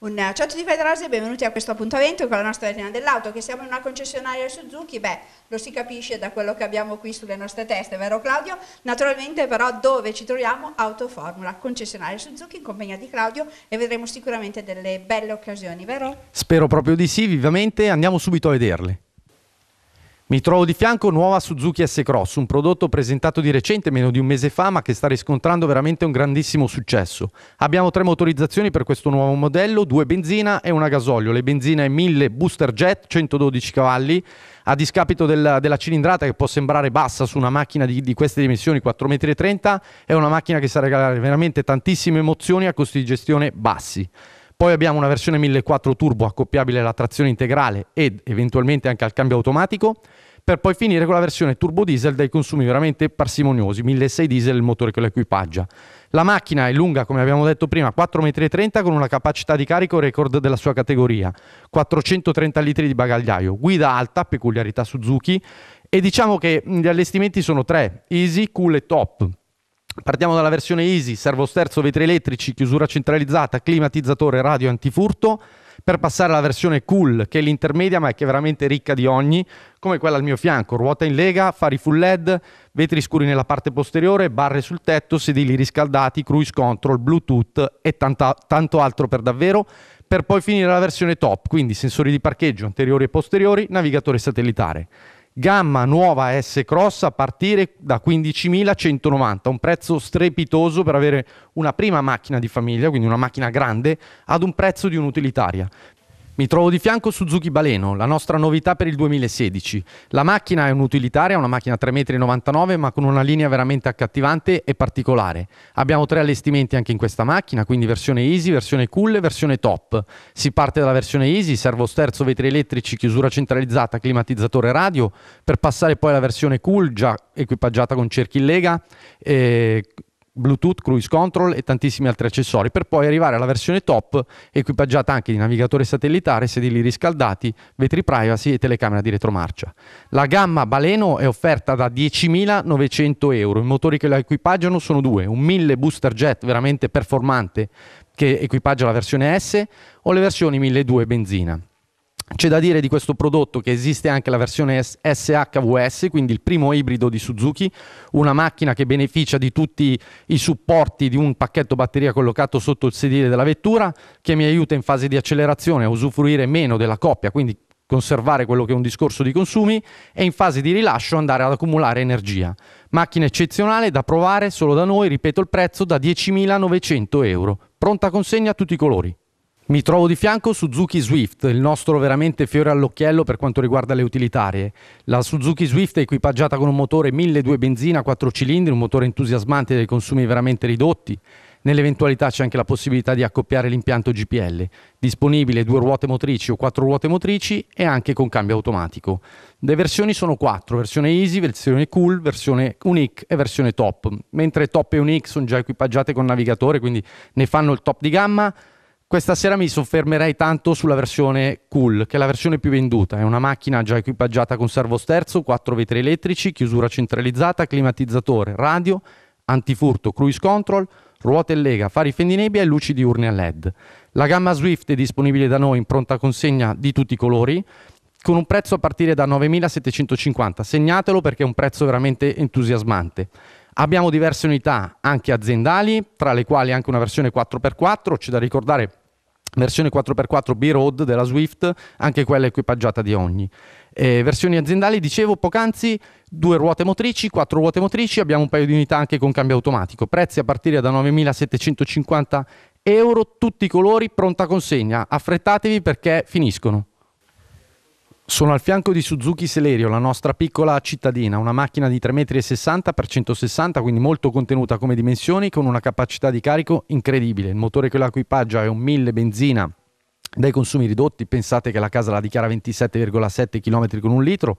Un ciao certo a tutti Federasi e benvenuti a questo appuntamento con la nostra vetrina dell'auto, che siamo in una concessionaria Suzuki, beh, lo si capisce da quello che abbiamo qui sulle nostre teste, vero Claudio? Naturalmente però dove ci troviamo? Autoformula, concessionaria Suzuki in compagnia di Claudio e vedremo sicuramente delle belle occasioni, vero? Spero proprio di sì, vivamente, andiamo subito a vederle. Mi trovo di fianco nuova Suzuki S-Cross, un prodotto presentato di recente, meno di un mese fa, ma che sta riscontrando veramente un grandissimo successo. Abbiamo tre motorizzazioni per questo nuovo modello, due benzina e una gasolio. Le benzina è 1000 Booster Jet, 112 cavalli, a discapito del, della cilindrata che può sembrare bassa su una macchina di, di queste dimensioni, 4,30 m, è una macchina che sa regalare veramente tantissime emozioni a costi di gestione bassi. Poi abbiamo una versione 1.4 turbo accoppiabile alla trazione integrale ed eventualmente anche al cambio automatico, per poi finire con la versione turbo diesel dai consumi veramente parsimoniosi, 1.6 diesel il motore che lo equipaggia. La macchina è lunga, come abbiamo detto prima, 4,30 m con una capacità di carico record della sua categoria, 430 litri di bagagliaio, guida alta, peculiarità Suzuki, e diciamo che gli allestimenti sono tre, easy, cool e top. Partiamo dalla versione Easy, servosterzo, vetri elettrici, chiusura centralizzata, climatizzatore, radio antifurto, per passare alla versione Cool, che è l'intermedia ma è che è veramente ricca di ogni, come quella al mio fianco, ruota in lega, fari full LED, vetri scuri nella parte posteriore, barre sul tetto, sedili riscaldati, cruise control, Bluetooth e tanta, tanto altro per davvero, per poi finire la versione top, quindi sensori di parcheggio anteriori e posteriori, navigatore satellitare. Gamma nuova S Cross a partire da 15.190, un prezzo strepitoso per avere una prima macchina di famiglia, quindi una macchina grande, ad un prezzo di un'utilitaria. Mi trovo di fianco Suzuki Baleno, la nostra novità per il 2016. La macchina è un'utilitaria, una macchina 3,99 m ma con una linea veramente accattivante e particolare. Abbiamo tre allestimenti anche in questa macchina, quindi versione easy, versione cool e versione top. Si parte dalla versione easy, servo sterzo, vetri elettrici, chiusura centralizzata, climatizzatore radio, per passare poi alla versione cool, già equipaggiata con cerchi in lega, eh, Bluetooth, cruise control e tantissimi altri accessori, per poi arrivare alla versione top equipaggiata anche di navigatore satellitare, sedili riscaldati, vetri privacy e telecamera di retromarcia. La gamma Baleno è offerta da 10.900 euro, i motori che la equipaggiano sono due, un 1000 booster jet veramente performante che equipaggia la versione S o le versioni 1200 benzina. C'è da dire di questo prodotto che esiste anche la versione SHVS, quindi il primo ibrido di Suzuki, una macchina che beneficia di tutti i supporti di un pacchetto batteria collocato sotto il sedile della vettura, che mi aiuta in fase di accelerazione a usufruire meno della coppia, quindi conservare quello che è un discorso di consumi e in fase di rilascio andare ad accumulare energia. Macchina eccezionale da provare solo da noi, ripeto il prezzo, da 10.900 euro. Pronta consegna a tutti i colori. Mi trovo di fianco Suzuki Swift, il nostro veramente fiore all'occhiello per quanto riguarda le utilitarie. La Suzuki Swift è equipaggiata con un motore 1.200 benzina 4 cilindri, un motore entusiasmante dai consumi veramente ridotti. Nell'eventualità c'è anche la possibilità di accoppiare l'impianto GPL, disponibile due ruote motrici o quattro ruote motrici e anche con cambio automatico. Le versioni sono quattro, versione Easy, versione Cool, versione Unique e versione Top. Mentre Top e Unique sono già equipaggiate con navigatore, quindi ne fanno il top di gamma, questa sera mi soffermerei tanto sulla versione Cool, che è la versione più venduta. È una macchina già equipaggiata con servosterzo, quattro vetri elettrici, chiusura centralizzata, climatizzatore, radio, antifurto, cruise control, ruote in lega, fari fendinebbia e luci diurne a LED. La gamma Swift è disponibile da noi in pronta consegna di tutti i colori, con un prezzo a partire da 9.750. Segnatelo perché è un prezzo veramente entusiasmante. Abbiamo diverse unità anche aziendali, tra le quali anche una versione 4x4, c'è da ricordare versione 4x4 B-Road della Swift, anche quella equipaggiata di ogni. Eh, versioni aziendali, dicevo poc'anzi, due ruote motrici, quattro ruote motrici, abbiamo un paio di unità anche con cambio automatico, prezzi a partire da 9.750 euro, tutti i colori, pronta consegna, affrettatevi perché finiscono. Sono al fianco di Suzuki Selerio, la nostra piccola cittadina, una macchina di 3,60 m x 160, quindi molto contenuta come dimensioni, con una capacità di carico incredibile. Il motore che la equipaggia è un 1000 benzina dai consumi ridotti, pensate che la casa la dichiara 27,7 km con un litro,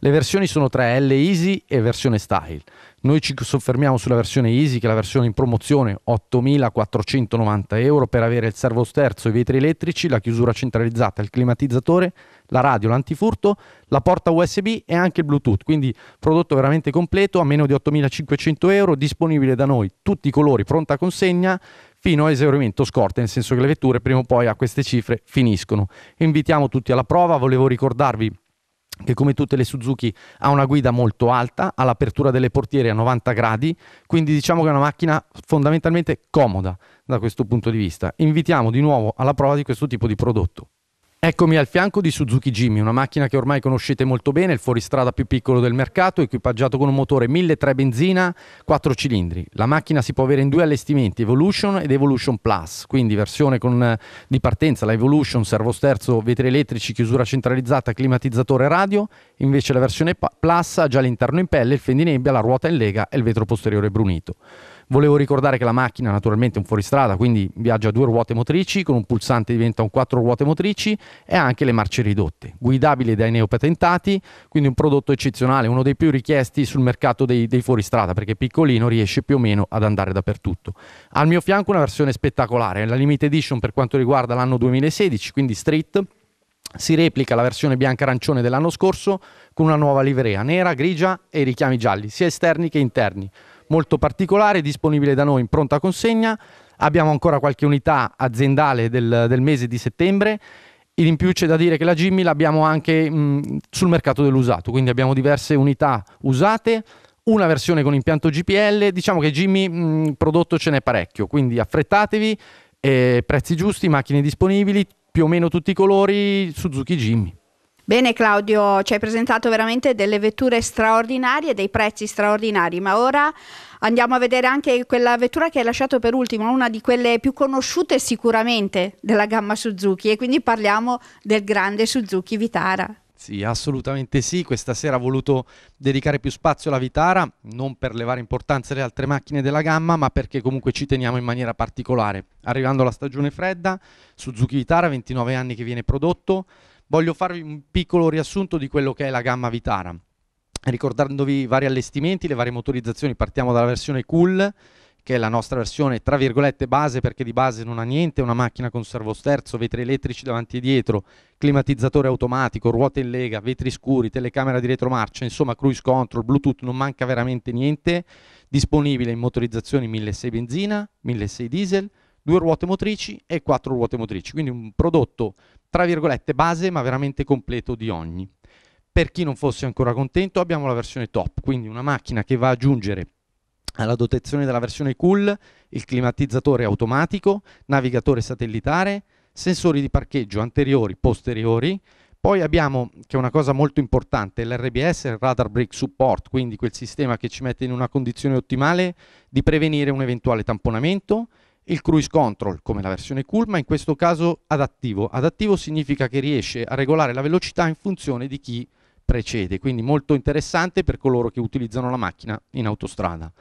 le versioni sono tre, L Easy e versione Style. Noi ci soffermiamo sulla versione Easy, che è la versione in promozione, 8.490 euro per avere il servo sterzo, i vetri elettrici, la chiusura centralizzata, il climatizzatore, la radio, l'antifurto, la porta USB e anche il Bluetooth. Quindi prodotto veramente completo a meno di 8.500 euro, disponibile da noi tutti i colori, pronta consegna fino a esaurimento scorta, nel senso che le vetture prima o poi a queste cifre finiscono. Invitiamo tutti alla prova, volevo ricordarvi che come tutte le Suzuki ha una guida molto alta, ha l'apertura delle portiere a 90 gradi, quindi diciamo che è una macchina fondamentalmente comoda da questo punto di vista. Invitiamo di nuovo alla prova di questo tipo di prodotto. Eccomi al fianco di Suzuki Jimmy, una macchina che ormai conoscete molto bene, il fuoristrada più piccolo del mercato, equipaggiato con un motore 1.3 benzina, 4 cilindri. La macchina si può avere in due allestimenti, Evolution ed Evolution Plus, quindi versione con, eh, di partenza la Evolution, servosterzo, vetri elettrici, chiusura centralizzata, climatizzatore radio, invece la versione Plus ha già l'interno in pelle, il fendinebbia, la ruota in lega e il vetro posteriore brunito. Volevo ricordare che la macchina naturalmente è un fuoristrada, quindi viaggia a due ruote motrici, con un pulsante diventa un quattro ruote motrici e anche le marce ridotte, guidabile dai neopatentati, quindi un prodotto eccezionale, uno dei più richiesti sul mercato dei, dei fuoristrada, perché piccolino riesce più o meno ad andare dappertutto. Al mio fianco una versione spettacolare, la limited edition per quanto riguarda l'anno 2016, quindi street, si replica la versione bianca-arancione dell'anno scorso con una nuova livrea nera, grigia e richiami gialli, sia esterni che interni molto particolare, disponibile da noi in pronta consegna. Abbiamo ancora qualche unità aziendale del, del mese di settembre. in più c'è da dire che la Jimmy l'abbiamo anche mh, sul mercato dell'usato, quindi abbiamo diverse unità usate, una versione con impianto GPL. Diciamo che Jimmy mh, prodotto ce n'è parecchio, quindi affrettatevi, eh, prezzi giusti, macchine disponibili, più o meno tutti i colori, Suzuki Jimmy. Bene Claudio, ci hai presentato veramente delle vetture straordinarie, dei prezzi straordinari, ma ora andiamo a vedere anche quella vettura che hai lasciato per ultimo, una di quelle più conosciute sicuramente della gamma Suzuki e quindi parliamo del grande Suzuki Vitara. Sì, assolutamente sì, questa sera ho voluto dedicare più spazio alla Vitara, non per levare importanza alle altre macchine della gamma, ma perché comunque ci teniamo in maniera particolare. Arrivando alla stagione fredda, Suzuki Vitara, 29 anni che viene prodotto, voglio farvi un piccolo riassunto di quello che è la gamma Vitara, ricordandovi i vari allestimenti, le varie motorizzazioni, partiamo dalla versione Cool, che è la nostra versione tra virgolette base perché di base non ha niente, una macchina con servosterzo, vetri elettrici davanti e dietro, climatizzatore automatico, ruote in lega, vetri scuri, telecamera di retromarcia, insomma cruise control, bluetooth, non manca veramente niente, disponibile in motorizzazioni 1.6 benzina, 1.6 diesel, due ruote motrici e quattro ruote motrici, quindi un prodotto tra virgolette base ma veramente completo di ogni. Per chi non fosse ancora contento abbiamo la versione top, quindi una macchina che va ad aggiungere alla dotazione della versione cool il climatizzatore automatico, navigatore satellitare, sensori di parcheggio anteriori, posteriori, poi abbiamo, che è una cosa molto importante, l'RBS, il Radar Brake Support, quindi quel sistema che ci mette in una condizione ottimale di prevenire un eventuale tamponamento, il cruise control, come la versione cool, ma in questo caso adattivo. Adattivo significa che riesce a regolare la velocità in funzione di chi precede, quindi molto interessante per coloro che utilizzano la macchina in autostrada.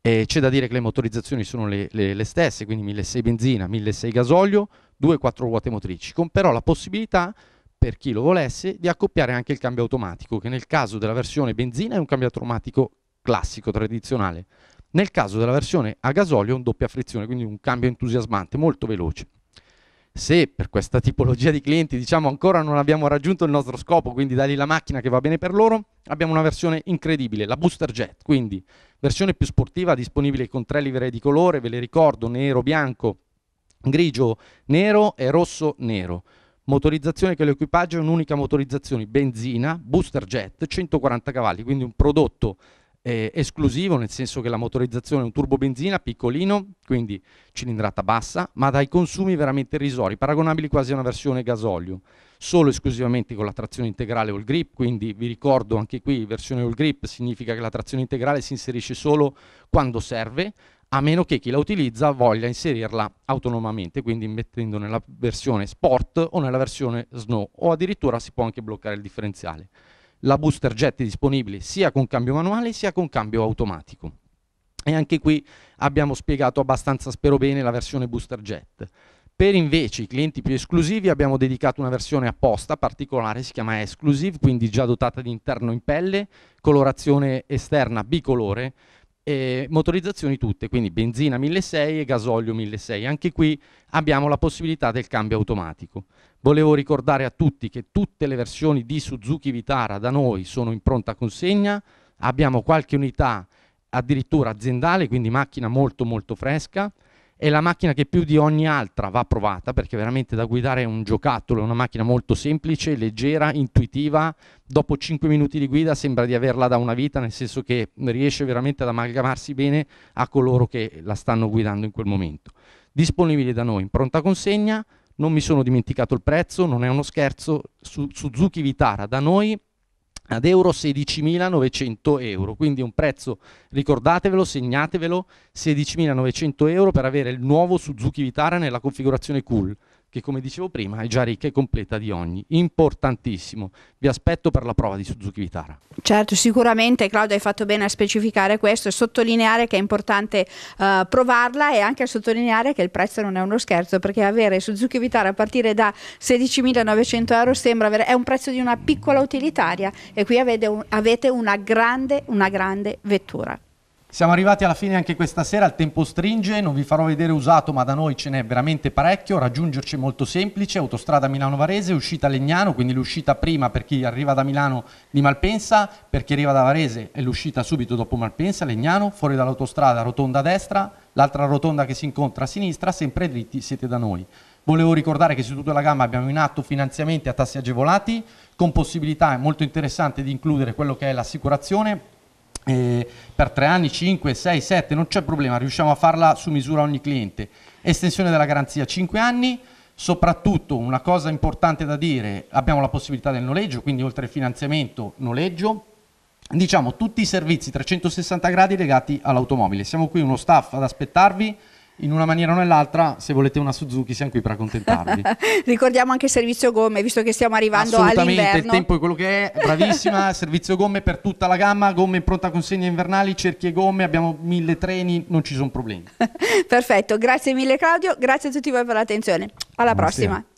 Eh, c'è da dire che le motorizzazioni sono le, le, le stesse, quindi 1.600 benzina, 1.600 gasolio, 2-4 ruote motrici, con però la possibilità, per chi lo volesse, di accoppiare anche il cambio automatico, che nel caso della versione benzina è un cambio automatico classico, tradizionale. Nel caso della versione a gasolio un doppia frizione, quindi un cambio entusiasmante, molto veloce. Se per questa tipologia di clienti diciamo ancora non abbiamo raggiunto il nostro scopo, quindi dai la macchina che va bene per loro, abbiamo una versione incredibile, la Booster Jet, quindi versione più sportiva disponibile con tre livree di colore, ve le ricordo, nero, bianco, grigio, nero e rosso, nero. Motorizzazione che l'equipaggio è un'unica motorizzazione, benzina, Booster Jet, 140 cavalli, quindi un prodotto eh, esclusivo, nel senso che la motorizzazione è un turbo benzina piccolino, quindi cilindrata bassa, ma dai consumi veramente irrisori, paragonabili quasi a una versione gasolio, solo esclusivamente con la trazione integrale all grip, quindi vi ricordo anche qui versione all grip significa che la trazione integrale si inserisce solo quando serve, a meno che chi la utilizza voglia inserirla autonomamente, quindi mettendo nella versione sport o nella versione snow, o addirittura si può anche bloccare il differenziale la booster jet disponibile sia con cambio manuale sia con cambio automatico. E anche qui abbiamo spiegato abbastanza, spero bene, la versione booster jet. Per invece i clienti più esclusivi abbiamo dedicato una versione apposta, particolare, si chiama Exclusive, quindi già dotata di interno in pelle, colorazione esterna bicolore, eh, motorizzazioni tutte, quindi benzina 1600 e gasolio 1600. Anche qui abbiamo la possibilità del cambio automatico. Volevo ricordare a tutti che tutte le versioni di Suzuki Vitara da noi sono in pronta consegna, abbiamo qualche unità addirittura aziendale, quindi macchina molto molto fresca, è la macchina che più di ogni altra va provata perché veramente da guidare è un giocattolo, è una macchina molto semplice, leggera, intuitiva, dopo 5 minuti di guida sembra di averla da una vita, nel senso che riesce veramente ad amalgamarsi bene a coloro che la stanno guidando in quel momento. Disponibile da noi in pronta consegna, non mi sono dimenticato il prezzo, non è uno scherzo, su Suzuki Vitara da noi ad euro 16.900 euro, quindi un prezzo, ricordatevelo, segnatevelo, 16.900 euro per avere il nuovo Suzuki Vitara nella configurazione Cool che come dicevo prima è già ricca e completa di ogni, importantissimo. Vi aspetto per la prova di Suzuki Vitara. Certo, sicuramente Claudio hai fatto bene a specificare questo e sottolineare che è importante uh, provarla e anche a sottolineare che il prezzo non è uno scherzo perché avere Suzuki Vitara a partire da 16.900 euro sembra avere, è un prezzo di una piccola utilitaria e qui avete, un, avete una, grande, una grande vettura. Siamo arrivati alla fine anche questa sera, il tempo stringe, non vi farò vedere usato ma da noi ce n'è veramente parecchio, raggiungerci è molto semplice, autostrada Milano-Varese, uscita Legnano, quindi l'uscita prima per chi arriva da Milano di Malpensa, per chi arriva da Varese è l'uscita subito dopo Malpensa, Legnano, fuori dall'autostrada rotonda a destra, l'altra rotonda che si incontra a sinistra, sempre dritti siete da noi. Volevo ricordare che su tutta la gamma abbiamo in atto finanziamenti a tassi agevolati, con possibilità molto interessante di includere quello che è l'assicurazione, eh, per tre anni, 5, 6, 7, non c'è problema, riusciamo a farla su misura ogni cliente. Estensione della garanzia 5 anni, soprattutto una cosa importante da dire, abbiamo la possibilità del noleggio, quindi oltre al finanziamento noleggio, diciamo tutti i servizi 360 gradi legati all'automobile. Siamo qui uno staff ad aspettarvi in una maniera o nell'altra, se volete una Suzuki, siamo qui per accontentarvi. Ricordiamo anche il servizio gomme, visto che stiamo arrivando all'inverno. Assolutamente, il tempo è quello che è, bravissima, servizio gomme per tutta la gamma, gomme in pronta consegna invernali, cerchie gomme, abbiamo mille treni, non ci sono problemi. Perfetto, grazie mille Claudio, grazie a tutti voi per l'attenzione. Alla Buonasera. prossima.